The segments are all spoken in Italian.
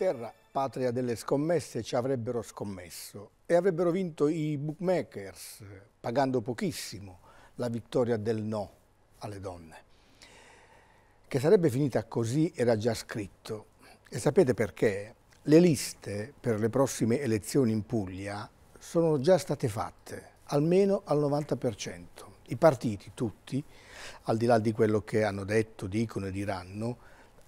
Inghilterra, patria delle scommesse, ci avrebbero scommesso e avrebbero vinto i bookmakers, pagando pochissimo la vittoria del no alle donne. Che sarebbe finita così era già scritto. E sapete perché? Le liste per le prossime elezioni in Puglia sono già state fatte, almeno al 90%. I partiti, tutti, al di là di quello che hanno detto, dicono e diranno,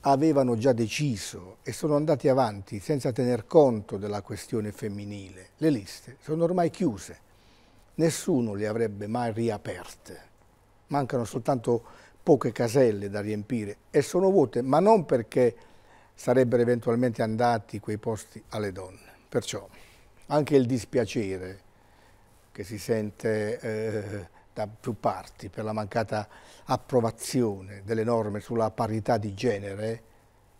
avevano già deciso e sono andati avanti senza tener conto della questione femminile. Le liste sono ormai chiuse, nessuno le avrebbe mai riaperte. Mancano soltanto poche caselle da riempire e sono vuote, ma non perché sarebbero eventualmente andati quei posti alle donne. Perciò anche il dispiacere che si sente... Eh, da più parti per la mancata approvazione delle norme sulla parità di genere,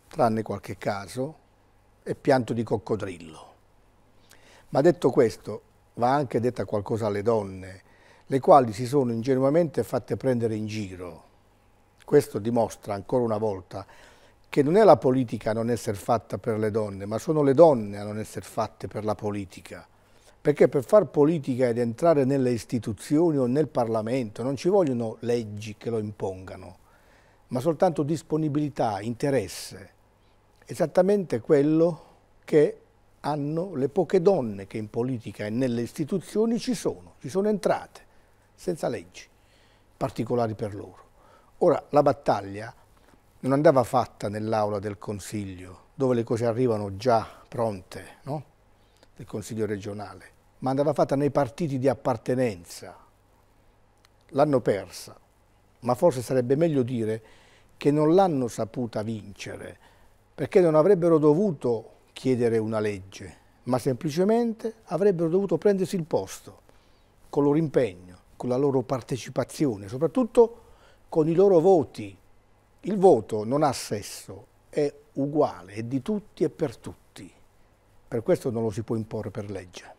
tranne qualche caso, e pianto di coccodrillo. Ma detto questo, va anche detta qualcosa alle donne, le quali si sono ingenuamente fatte prendere in giro. Questo dimostra ancora una volta che non è la politica a non essere fatta per le donne, ma sono le donne a non essere fatte per la politica perché per far politica ed entrare nelle istituzioni o nel Parlamento non ci vogliono leggi che lo impongano, ma soltanto disponibilità, interesse, esattamente quello che hanno le poche donne che in politica e nelle istituzioni ci sono, ci sono entrate, senza leggi particolari per loro. Ora, la battaglia non andava fatta nell'aula del Consiglio, dove le cose arrivano già pronte, no? del Consiglio regionale, ma andava fatta nei partiti di appartenenza. L'hanno persa, ma forse sarebbe meglio dire che non l'hanno saputa vincere, perché non avrebbero dovuto chiedere una legge, ma semplicemente avrebbero dovuto prendersi il posto, con il loro impegno, con la loro partecipazione, soprattutto con i loro voti. Il voto non ha sesso, è uguale, è di tutti e per tutti. Per questo non lo si può imporre per legge.